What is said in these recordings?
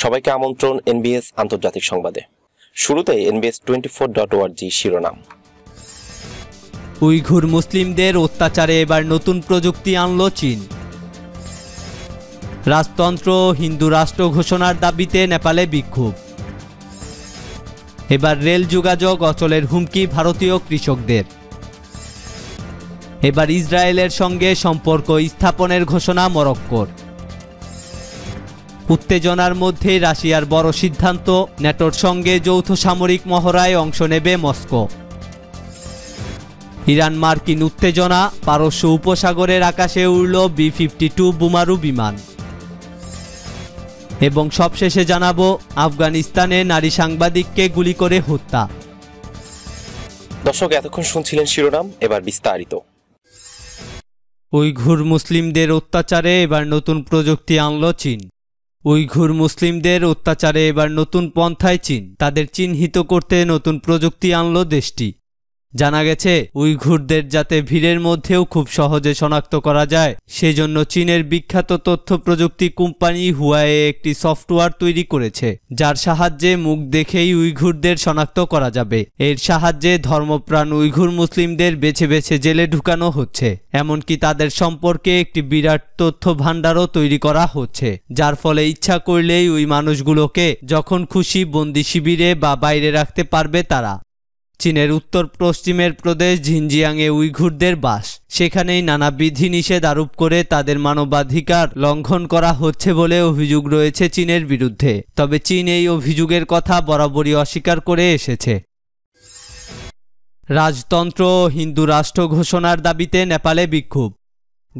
সবাইকে আমন্ত্রণ এনবিএস আন্তর্জাতিক সংবাদে শুরুতে এনবিএস টোয়েন্টি ফোর ডট ওয়ার্জি শিরোনাম উইঘুর মুসলিমদের অত্যাচারে এবার নতুন প্রযুক্তি আনল চীন রাজতন্ত্র হিন্দু রাষ্ট্র ঘোষণার দাবিতে নেপালে বিক্ষোভ এবার রেল যোগাযোগ অচলের হুমকি ভারতীয় কৃষকদের এবার ইসরায়েলের সঙ্গে সম্পর্ক স্থাপনের ঘোষণা মরক্কোর উত্তেজনার মধ্যে রাশিয়ার বড় সিদ্ধান্ত ন্যাটোর সঙ্গে যৌথ সামরিক মহড়ায় অংশ নেবে মস্কো ইরান মার্কিন উত্তেজনা পারস্য উপসাগরের আকাশে উড়ল বি ফিফটি টু বুমারু বিমান এবং সবশেষে জানাবো আফগানিস্তানে নারী সাংবাদিককে গুলি করে হত্যা দর্শক এতক্ষণ শুনছিলেন শিরোনাম এবার বিস্তারিত উইঘুর মুসলিমদের অত্যাচারে এবার নতুন প্রযুক্তি আনল চীন উইঘুর মুসলিমদের অত্যাচারে এবার নতুন পন্থায় চীন তাদের চিহ্নিত করতে নতুন প্রযুক্তি আনল দেশটি জানা গেছে উইঘুরদের যাতে ভিড়ের মধ্যেও খুব সহজে শনাক্ত করা যায় সেজন্য চীনের বিখ্যাত তথ্য প্রযুক্তি কোম্পানি হুয়ায়ে একটি সফটওয়্যার তৈরি করেছে যার সাহায্যে মুখ দেখেই উইঘুরদের শনাক্ত করা যাবে এর সাহায্যে ধর্মপ্রাণ উইঘুর মুসলিমদের বেছে বেছে জেলে ঢুকানো হচ্ছে এমনকি তাদের সম্পর্কে একটি বিরাট তথ্য ভাণ্ডারও তৈরি করা হচ্ছে যার ফলে ইচ্ছা করলেই ওই মানুষগুলোকে যখন খুশি বন্দি শিবিরে বা বাইরে রাখতে পারবে তারা চীনের উত্তর পশ্চিমের প্রদেশ ঝিনজিয়াংয়ে উইঘুরদের বাস সেখানেই নানা বিধিনিষেধ আরোপ করে তাদের মানবাধিকার লঙ্ঘন করা হচ্ছে বলে অভিযোগ রয়েছে চীনের বিরুদ্ধে তবে চীন এই অভিযোগের কথা বরাবরই অস্বীকার করে এসেছে রাজতন্ত্র হিন্দু রাষ্ট্র ঘোষণার দাবিতে নেপালে বিক্ষোভ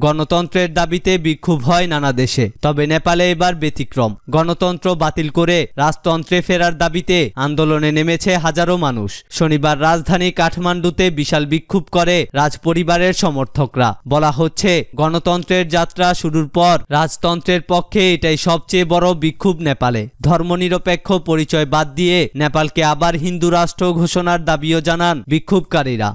গণতন্ত্রের দাবিতে বিক্ষোভ হয় নানা দেশে তবে নেপালে এবার ব্যতিক্রম গণতন্ত্র বাতিল করে রাজতন্ত্রে ফেরার দাবিতে আন্দোলনে নেমেছে হাজারো মানুষ শনিবার রাজধানী কাঠমান্ডুতে বিশাল বিক্ষোভ করে রাজপরিবারের সমর্থকরা বলা হচ্ছে গণতন্ত্রের যাত্রা শুরুর পর রাজতন্ত্রের পক্ষে এটাই সবচেয়ে বড় বিক্ষোভ নেপালে ধর্মনিরপেক্ষ পরিচয় বাদ দিয়ে নেপালকে আবার হিন্দু রাষ্ট্র ঘোষণার দাবিও জানান বিক্ষোভকারীরা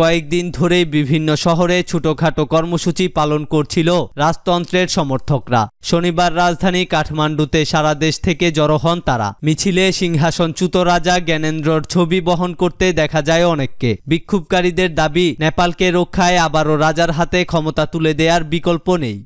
কয়েকদিন ধরে বিভিন্ন শহরে ছোটখাটো কর্মসূচি পালন করছিল রাজতন্ত্রের সমর্থকরা শনিবার রাজধানী কাঠমান্ডুতে সারা দেশ থেকে জড়ো হন তারা মিছিলে সিংহাসনচ্যুত রাজা জ্ঞানেন্দ্রর ছবি বহন করতে দেখা যায় অনেককে বিক্ষোভকারীদের দাবি নেপালকে রক্ষায় আবারও রাজার হাতে ক্ষমতা তুলে দেওয়ার বিকল্প নেই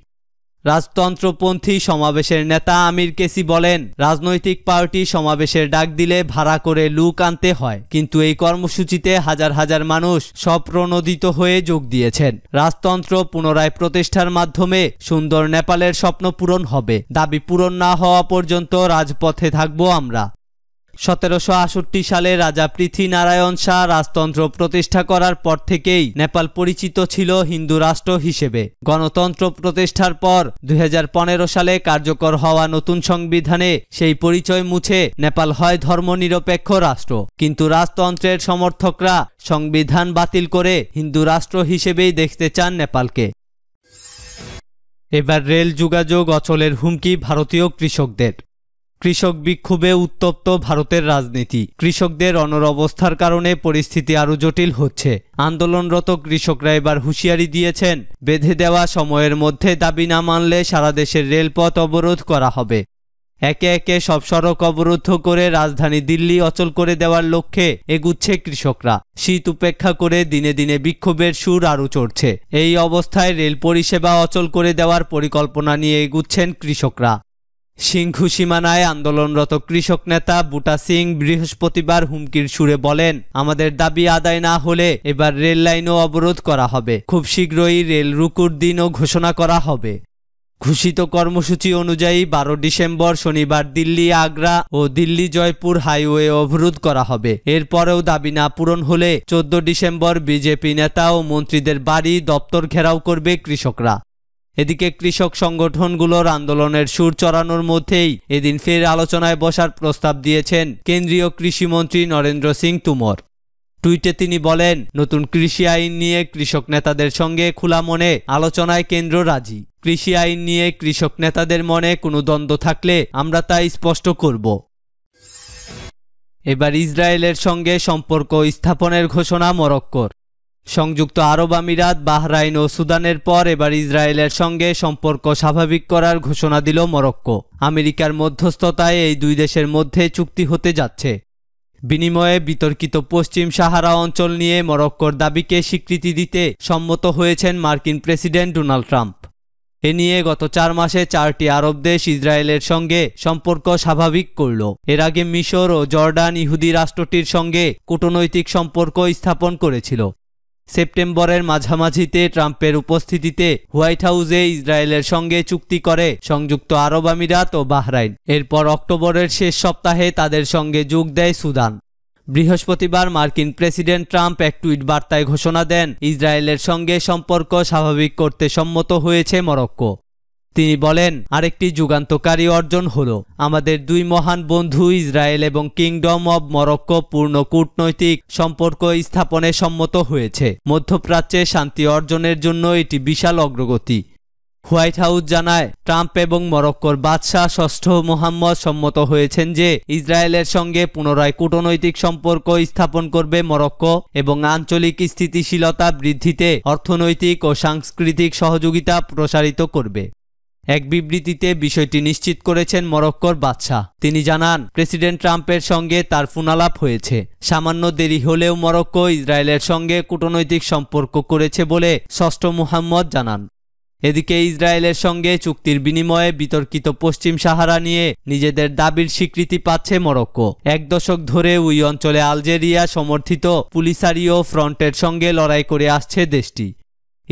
রাজতন্ত্রপন্থী সমাবেশের নেতা আমির কেসি বলেন রাজনৈতিক পার্টি সমাবেশের ডাক দিলে ভাড়া করে লুক আনতে হয় কিন্তু এই কর্মসূচিতে হাজার হাজার মানুষ স্বপ্রণোদিত হয়ে যোগ দিয়েছেন রাজতন্ত্র পুনরায় প্রতিষ্ঠার মাধ্যমে সুন্দর নেপালের স্বপ্ন পূরণ হবে দাবি পূরণ না হওয়া পর্যন্ত রাজপথে থাকবো আমরা সতেরোশো আষট্টি সালে রাজা পৃথ্বী নারায়ণ শাহ রাজতন্ত্র প্রতিষ্ঠা করার পর থেকেই নেপাল পরিচিত ছিল হিন্দু রাষ্ট্র হিসেবে গণতন্ত্র প্রতিষ্ঠার পর দুই সালে কার্যকর হওয়া নতুন সংবিধানে সেই পরিচয় মুছে নেপাল হয় ধর্মনিরপেক্ষ রাষ্ট্র কিন্তু রাজতন্ত্রের সমর্থকরা সংবিধান বাতিল করে হিন্দু রাষ্ট্র হিসেবেই দেখতে চান নেপালকে এবার রেল যোগাযোগ অচলের হুমকি ভারতীয় কৃষকদের কৃষক বিক্ষোভে উত্তপ্ত ভারতের রাজনীতি কৃষকদের অনর অবস্থার কারণে পরিস্থিতি আরও জটিল হচ্ছে আন্দোলনরত কৃষকরা এবার হুঁশিয়ারি দিয়েছেন বেঁধে দেওয়া সময়ের মধ্যে দাবি না মানলে সারা দেশের রেলপথ অবরোধ করা হবে একে একে সব সড়ক অবরুদ্ধ করে রাজধানী দিল্লি অচল করে দেওয়ার লক্ষ্যে এগুচ্ছে কৃষকরা শীত উপেক্ষা করে দিনে দিনে বিক্ষোভের সুর আরও চড়ছে এই অবস্থায় রেল পরিষেবা অচল করে দেওয়ার পরিকল্পনা নিয়ে এগুচ্ছেন কৃষকরা সিংহু সীমানায় আন্দোলনরত কৃষক নেতা বুটা সিং বৃহস্পতিবার হুমকির সুরে বলেন আমাদের দাবি আদায় না হলে এবার রেল লাইনও অবরোধ করা হবে খুব শীঘ্রই রেল রুকুর দিনও ঘোষণা করা হবে ঘোষিত কর্মসূচি অনুযায়ী বারো ডিসেম্বর শনিবার দিল্লি আগ্রা ও দিল্লি জয়পুর হাইওয়ে অবরোধ করা হবে এরপরেও দাবি না পূরণ হলে চোদ্দ ডিসেম্বর বিজেপি নেতা ও মন্ত্রীদের বাড়ি দপ্তর ঘেরাও করবে কৃষকরা এদিকে কৃষক সংগঠনগুলোর আন্দোলনের সুর চড়ানোর মধ্যেই এদিন ফের আলোচনায় বসার প্রস্তাব দিয়েছেন কেন্দ্রীয় কৃষিমন্ত্রী নরেন্দ্র সিং তুমর টুইটে তিনি বলেন নতুন কৃষি আইন নিয়ে কৃষক নেতাদের সঙ্গে খোলা মনে আলোচনায় কেন্দ্র রাজি কৃষি আইন নিয়ে কৃষক নেতাদের মনে কোনো দ্বন্দ্ব থাকলে আমরা তা স্পষ্ট করব এবার ইসরায়েলের সঙ্গে সম্পর্ক স্থাপনের ঘোষণা মরক্কর সংযুক্ত আরব আমিরাত বাহরাইন ও সুদানের পর এবার ইসরায়েলের সঙ্গে সম্পর্ক স্বাভাবিক করার ঘোষণা দিল মরক্কো আমেরিকার মধ্যস্থতায় এই দুই দেশের মধ্যে চুক্তি হতে যাচ্ছে বিনিময়ে বিতর্কিত পশ্চিম সাহারা অঞ্চল নিয়ে মরক্কোর দাবিকে স্বীকৃতি দিতে সম্মত হয়েছেন মার্কিন প্রেসিডেন্ট ডোনাল্ড ট্রাম্প এ নিয়ে গত চার মাসে চারটি আরব দেশ ইসরায়েলের সঙ্গে সম্পর্ক স্বাভাবিক করল এর আগে মিশর ও জর্ডান ইহুদি রাষ্ট্রটির সঙ্গে কূটনৈতিক সম্পর্ক স্থাপন করেছিল সেপ্টেম্বরের মাঝামাঝিতে ট্রাম্পের উপস্থিতিতে হোয়াইট হাউসে ইসরায়েলের সঙ্গে চুক্তি করে সংযুক্ত আরব আমিরাত ও বাহরাইন এরপর অক্টোবরের শেষ সপ্তাহে তাদের সঙ্গে যোগ দেয় সুদান বৃহস্পতিবার মার্কিন প্রেসিডেন্ট ট্রাম্প এক টুইট বার্তায় ঘোষণা দেন ইসরায়েলের সঙ্গে সম্পর্ক স্বাভাবিক করতে সম্মত হয়েছে মরক্কো তিনি বলেন আরেকটি যুগান্তকারী অর্জন হলো আমাদের দুই মহান বন্ধু ইসরায়েল এবং কিংডম অব মরক্কো পূর্ণ কূটনৈতিক সম্পর্ক স্থাপনে সম্মত হয়েছে মধ্যপ্রাচ্যে শান্তি অর্জনের জন্য এটি বিশাল অগ্রগতি হোয়াইট হাউস জানায় ট্রাম্প এবং মরক্কোর বাদশাহ ষষ্ঠ মোহাম্মদ সম্মত হয়েছেন যে ইসরায়েলের সঙ্গে পুনরায় কূটনৈতিক সম্পর্ক স্থাপন করবে মরক্কো এবং আঞ্চলিক স্থিতিশীলতা বৃদ্ধিতে অর্থনৈতিক ও সাংস্কৃতিক সহযোগিতা প্রসারিত করবে এক বিবৃতিতে বিষয়টি নিশ্চিত করেছেন মরক্কোর বাদশাহ তিনি জানান প্রেসিডেন্ট ট্রাম্পের সঙ্গে তার ফোনালাপ হয়েছে সামান্য দেরি হলেও মরক্কো ইসরায়েলের সঙ্গে কূটনৈতিক সম্পর্ক করেছে বলে ষষ্ঠ মুহাম্মদ জানান এদিকে ইসরায়েলের সঙ্গে চুক্তির বিনিময়ে বিতর্কিত পশ্চিম সাহারা নিয়ে নিজেদের দাবির স্বীকৃতি পাচ্ছে মরক্কো এক দশক ধরে ওই অঞ্চলে আলজেরিয়া সমর্থিত পুলিশারিও ফ্রন্টের সঙ্গে লড়াই করে আসছে দেশটি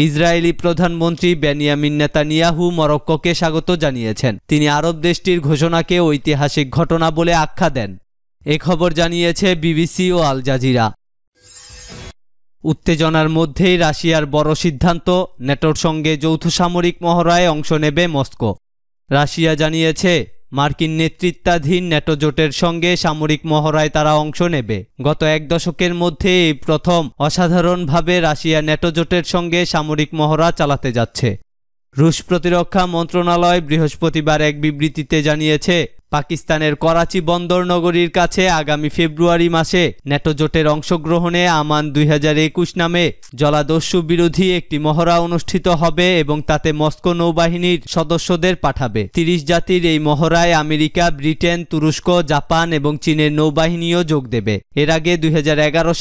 ইসরায়েলি প্রধানমন্ত্রী বেনিয়ামিন নেতানিয়াহু মরক্কোকে স্বাগত জানিয়েছেন তিনি আরব দেশটির ঘোষণাকে ঐতিহাসিক ঘটনা বলে আখ্যা দেন এ খবর জানিয়েছে বিবিসি ও আল জাজিরা উত্তেজনার মধ্যেই রাশিয়ার বড় সিদ্ধান্ত নেটোর সঙ্গে যৌথ সামরিক মহড়ায় অংশ নেবে মস্কো রাশিয়া জানিয়েছে মার্কিন নেতৃত্বাধীন ন্যাটো জোটের সঙ্গে সামরিক মহড়ায় তারা অংশ নেবে গত এক দশকের মধ্যে এই প্রথম অসাধারণভাবে রাশিয়া ন্যাটো জোটের সঙ্গে সামরিক মহড়া চালাতে যাচ্ছে রুশ প্রতিরক্ষা মন্ত্রণালয় বৃহস্পতিবার এক বিবৃতিতে জানিয়েছে পাকিস্তানের করাচি বন্দর নগরীর কাছে আগামী ফেব্রুয়ারি মাসে নেটোজোটের অংশগ্রহণে আমান দুই নামে জলাদস্যু বিরোধী একটি মহড়া অনুষ্ঠিত হবে এবং তাতে মস্কো নৌবাহিনীর সদস্যদের পাঠাবে তিরিশ জাতির এই মহড়ায় আমেরিকা ব্রিটেন তুরস্ক জাপান এবং চীনের নৌবাহিনীও যোগ দেবে এর আগে দুই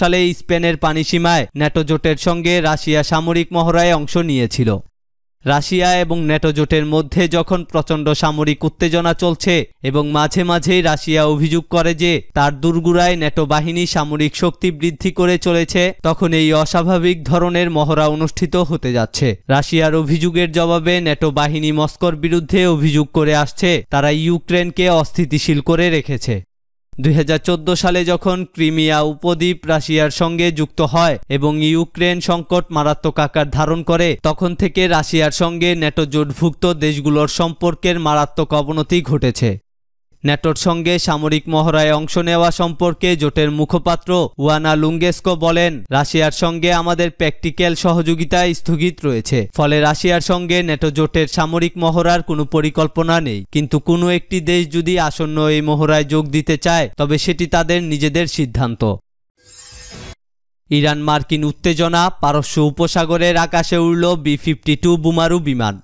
সালে স্পেনের পানিসীমায় নেটোজোটের সঙ্গে রাশিয়া সামরিক মহড়ায় অংশ নিয়েছিল রাশিয়া এবং ন্যাটো জোটের মধ্যে যখন প্রচণ্ড সামরিক উত্তেজনা চলছে এবং মাঝে মাঝেই রাশিয়া অভিযোগ করে যে তার দুর্গুড়ায় ন্যাটো বাহিনী সামরিক শক্তি বৃদ্ধি করে চলেছে তখন এই অস্বাভাবিক ধরনের মহড়া অনুষ্ঠিত হতে যাচ্ছে রাশিয়ার অভিযোগের জবাবে ন্যাটো বাহিনী মস্কোর বিরুদ্ধে অভিযোগ করে আসছে তারা ইউক্রেনকে অস্থিতিশীল করে রেখেছে দুই সালে যখন ক্রিমিয়া উপদ্বীপ রাশিয়ার সঙ্গে যুক্ত হয় এবং ইউক্রেন সংকট মারাত্মক আকার ধারণ করে তখন থেকে রাশিয়ার সঙ্গে নেটোজোটভুক্ত দেশগুলোর সম্পর্কের মারাত্মক অবনতি ঘটেছে ন্যাটোর সঙ্গে সামরিক মহড়ায় অংশ নেওয়া সম্পর্কে জোটের মুখপাত্র ওয়ানা লুঙ্গেস্কো বলেন রাশিয়ার সঙ্গে আমাদের প্র্যাকটিক্যাল সহযোগিতা স্থগিত রয়েছে ফলে রাশিয়ার সঙ্গে ন্যাটো জোটের সামরিক মহড়ার কোনো পরিকল্পনা নেই কিন্তু কোনো একটি দেশ যদি আসন্ন এই মহড়ায় যোগ দিতে চায় তবে সেটি তাদের নিজেদের সিদ্ধান্ত ইরান মার্কিন উত্তেজনা পারস্য উপসাগরের আকাশে উড়ল বি ফিফটি টু বুমারু বিমান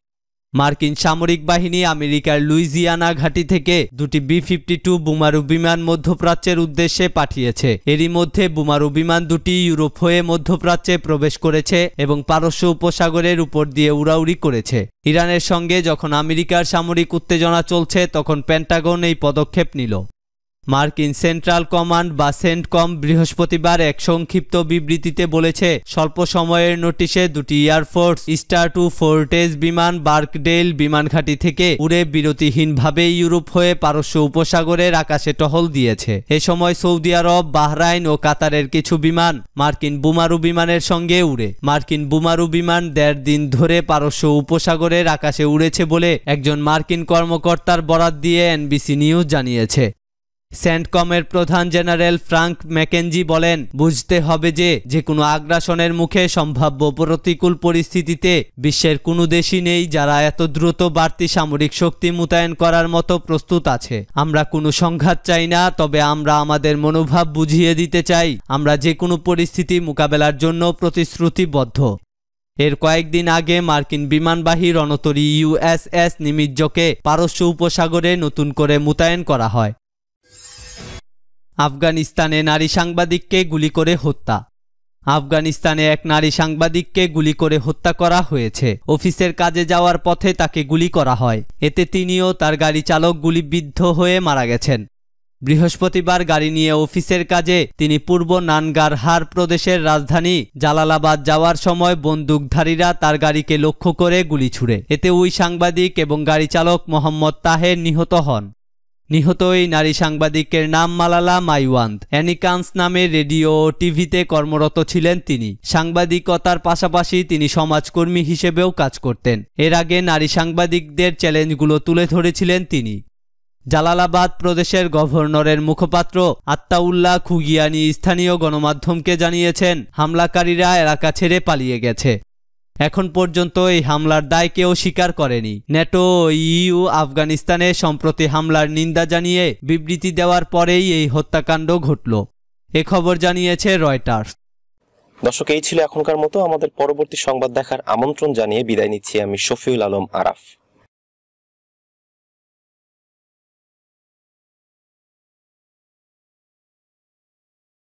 মার্কিন সামরিক বাহিনী আমেরিকার লুইজিয়ানা ঘাঁটি থেকে দুটি বি ফিফটি টু বোমারু বিমান মধ্যপ্রাচ্যের উদ্দেশ্যে পাঠিয়েছে এরই মধ্যে বোমারু বিমান দুটি ইউরোপ হয়ে মধ্যপ্রাচ্যে প্রবেশ করেছে এবং পারস্য উপসাগরের উপর দিয়ে উড়াউড়ি করেছে ইরানের সঙ্গে যখন আমেরিকার সামরিক উত্তেজনা চলছে তখন পেন্টাগন এই পদক্ষেপ নিল মার্কিন সেন্ট্রাল কমান্ড বা সেন্টকম বৃহস্পতিবার এক সংক্ষিপ্ত বিবৃতিতে বলেছে স্বল্প সময়ের নোটিশে দুটি এয়ারফোর্স স্টার টু ফোর্টেজ বিমান বার্কডেল বিমানঘাটি থেকে উড়ে বিরতিহীনভাবে ইউরোপ হয়ে পারস্য উপসাগরের আকাশে টহল দিয়েছে এ সময় সৌদি আরব বাহরাইন ও কাতারের কিছু বিমান মার্কিন বুমারু বিমানের সঙ্গে উড়ে মার্কিন বুমারু বিমান দেড় দিন ধরে পারস্য উপসাগরের আকাশে উড়েছে বলে একজন মার্কিন কর্মকর্তার বরাত দিয়ে এনবিসি নিউজ জানিয়েছে স্যান্ডকমের প্রধান জেনারেল ফ্রাঙ্ক ম্যাকেনজি বলেন বুঝতে হবে যে যে কোনো আগ্রাসনের মুখে সম্ভাব্য প্রতিকূল পরিস্থিতিতে বিশ্বের কোনো দেশই নেই যারা এত দ্রুত বাড়তি সামরিক শক্তি মোতায়েন করার মতো প্রস্তুত আছে আমরা কোনো সংঘাত চাই না তবে আমরা আমাদের মনোভাব বুঝিয়ে দিতে চাই আমরা যে কোনো পরিস্থিতি মোকাবেলার জন্য প্রতিশ্রুতিবদ্ধ এর কয়েকদিন আগে মার্কিন বিমানবাহী রণতরী ইউএসএস নিমিজ্জকে পারস্য উপসাগরে নতুন করে মোতায়েন করা হয় আফগানিস্তানে নারী সাংবাদিককে গুলি করে হত্যা আফগানিস্তানে এক নারী সাংবাদিককে গুলি করে হত্যা করা হয়েছে অফিসের কাজে যাওয়ার পথে তাকে গুলি করা হয় এতে তিনিও তার গাড়ি চালক গুলিবিদ্ধ হয়ে মারা গেছেন বৃহস্পতিবার গাড়ি নিয়ে অফিসের কাজে তিনি পূর্ব নানগারহার প্রদেশের রাজধানী জালালাবাদ যাওয়ার সময় বন্দুকধারীরা তার গাড়িকে লক্ষ্য করে গুলি ছুড়ে এতে ওই সাংবাদিক এবং গাড়ি চালক মোহাম্মদ তাহের নিহত হন নিহত এই নারী সাংবাদিকের নাম মালালা মাইওয়ান্ত অ্যানিকান্স নামে রেডিও টিভিতে কর্মরত ছিলেন তিনি সাংবাদিকতার পাশাপাশি তিনি সমাজকর্মী হিসেবেও কাজ করতেন এর আগে নারী সাংবাদিকদের চ্যালেঞ্জগুলো তুলে ধরেছিলেন তিনি জালালাবাদ প্রদেশের গভর্নরের মুখপাত্র আত্মাউল্লাহ খুগিয়ানি স্থানীয় গণমাধ্যমকে জানিয়েছেন হামলাকারীরা এলাকা ছেড়ে পালিয়ে গেছে এখন পর্যন্ত এই হামলার দায় কেউ স্বীকার করেনি নেটো ইউ আফগানিস্তানে সম্প্রতি হামলার নিন্দা জানিয়ে বিবৃতি দেওয়ার পরেই এই হত্যাকাণ্ড ঘটল এ খবর জানিয়েছে রয়টার্স দর্শক এই ছিল এখনকার মতো আমাদের পরবর্তী সংবাদ দেখার আমন্ত্রণ জানিয়ে বিদায় নিচ্ছি আমি শফিউল আলম আরাফ